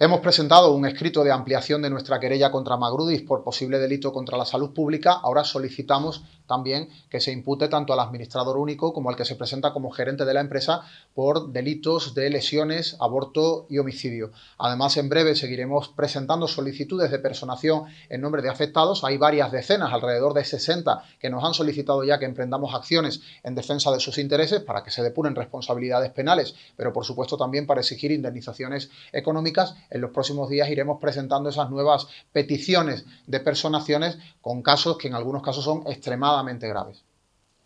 Hemos presentado un escrito de ampliación de nuestra querella contra Magrudis por posible delito contra la salud pública. Ahora solicitamos también que se impute tanto al administrador único como al que se presenta como gerente de la empresa por delitos de lesiones, aborto y homicidio. Además, en breve seguiremos presentando solicitudes de personación en nombre de afectados. Hay varias decenas, alrededor de 60, que nos han solicitado ya que emprendamos acciones en defensa de sus intereses para que se depuren responsabilidades penales, pero por supuesto también para exigir indemnizaciones económicas en los próximos días iremos presentando esas nuevas peticiones de personaciones con casos que en algunos casos son extremadamente graves.